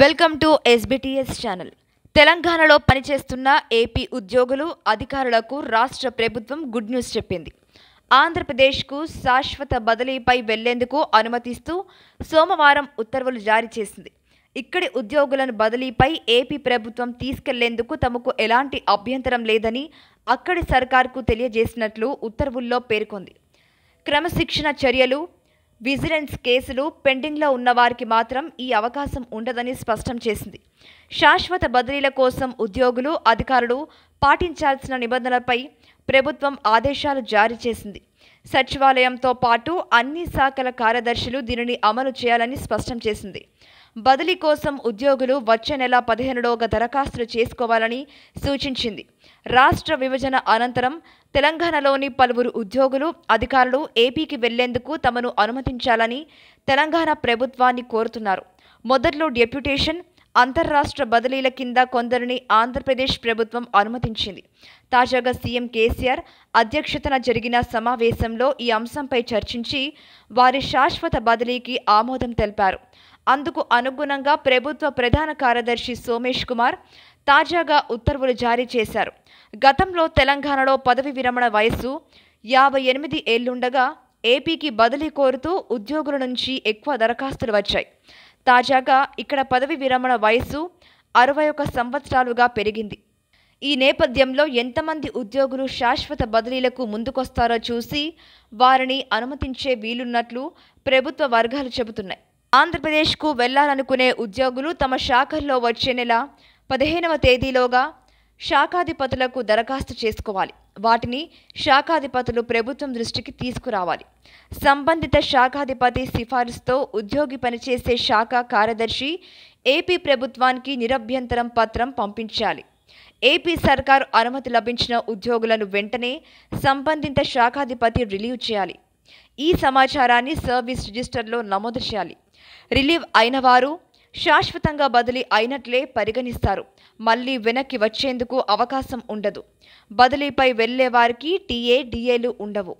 welcome to SBTS channel తెలంగాణలో పనిచేస్తున్న AP ఉద్యోగులు అధికారులకు రాష్ట్ర ప్రభుత్వం గుడ్ న్యూస్ చెప్పింది ఆంధ్రప్రదేశ్కు శాశ్వత బదిలీపై వెళ్లేందుకు అనుమతిస్తూ సోమవారం ఉత్తర్వులు జారీ చేసింది ఇక్కడి ఉద్యోగులను బదిలీపై ఏపీ ప్రభుత్వం తీసుకెళ్లేందుకు తమకు ఎలాంటి అభ్యంతరం లేదని అక్కడి సర్కార్కు తెలియజేసినట్లు ఉత్తర్వుల్లో పేర్కొంది క్రమశిక్షణ చర్యలు విజిలెన్స్ కేసులు పెండింగ్లో ఉన్న వారికి మాత్రం ఈ అవకాశం ఉండదని స్పష్టం చేసింది శాశ్వత బదిలీల కోసం ఉద్యోగులు అధికారులు పాటించాల్సిన నిబంధనలపై ప్రభుత్వం ఆదేశాలు జారీ చేసింది సచివాలయంతో పాటు అన్ని శాఖల కార్యదర్శులు దీనిని అమలు చేయాలని స్పష్టం చేసింది బదిలీ కోసం ఉద్యోగులు వచ్చే నెల పదిహేనులోగా దరఖాస్తులు చేసుకోవాలని సూచించింది రాష్ట్ర విభజన అనంతరం తెలంగాణలోని పలువురు ఉద్యోగులు అధికారులు ఏపీకి వెళ్లేందుకు తమను అనుమతించాలని తెలంగాణ ప్రభుత్వాన్ని కోరుతున్నారు మొదట్లో డెప్యుటేషన్ అంతర్రాష్ట్ర బదిలీల కింద కొందరిని ఆంధ్రప్రదేశ్ ప్రభుత్వం అనుమతించింది తాజాగా సీఎం కేసీఆర్ అధ్యక్షతన జరిగిన సమావేశంలో ఈ అంశంపై చర్చించి వారి శాశ్వత బదిలీకి ఆమోదం తెలిపారు అందుకు అనుగుణంగా ప్రభుత్వ ప్రధాన కార్యదర్శి సోమేష్ కుమార్ తాజాగా ఉత్తర్వులు జారీ చేశారు గతంలో తెలంగాణలో పదవి విరమణ వయస్సు యాభై ఎనిమిది ఏళ్లుండగా ఏపీకి బదిలీ కోరుతూ ఉద్యోగుల నుంచి ఎక్కువ దరఖాస్తులు వచ్చాయి తాజాగా ఇక్కడ పదవి విరమణ వయసు అరవై ఒక సంవత్సరాలుగా పెరిగింది ఈ నేపథ్యంలో ఎంతమంది ఉద్యోగులు శాశ్వత బదిలీలకు ముందుకొస్తారో చూసి వారిని అనుమతించే వీలున్నట్లు ప్రభుత్వ వర్గాలు చెబుతున్నాయి ఆంధ్రప్రదేశ్కు వెళ్లాలనుకునే ఉద్యోగులు తమ శాఖల్లో వచ్చే నెల పదిహేనవ తేదీలోగా శాఖాధిపతులకు దరఖాస్తు చేసుకోవాలి వాటిని శాఖాధిపతులు ప్రభుత్వం దృష్టికి తీసుకురావాలి సంబంధిత శాఖాధిపతి సిఫారసుతో ఉద్యోగి పనిచేసే శాఖ కార్యదర్శి ఏపీ ప్రభుత్వానికి నిరభ్యంతరం పత్రం పంపించాలి ఏపీ సర్కారు అనుమతి లభించిన ఉద్యోగులను వెంటనే సంబంధిత శాఖాధిపతి రిలీవ్ చేయాలి ఈ సమాచారాన్ని సర్వీస్ రిజిస్టర్లో నమోదు చేయాలి రిలీవ్ అయినవారు శాశ్వతంగా బదిలీ అయినట్లే పరిగణిస్తారు మళ్ళీ వెనక్కి వచ్చేందుకు అవకాశం ఉండదు బదిలీపై వెళ్లే వారికి టీఏ డిఏలు ఉండవు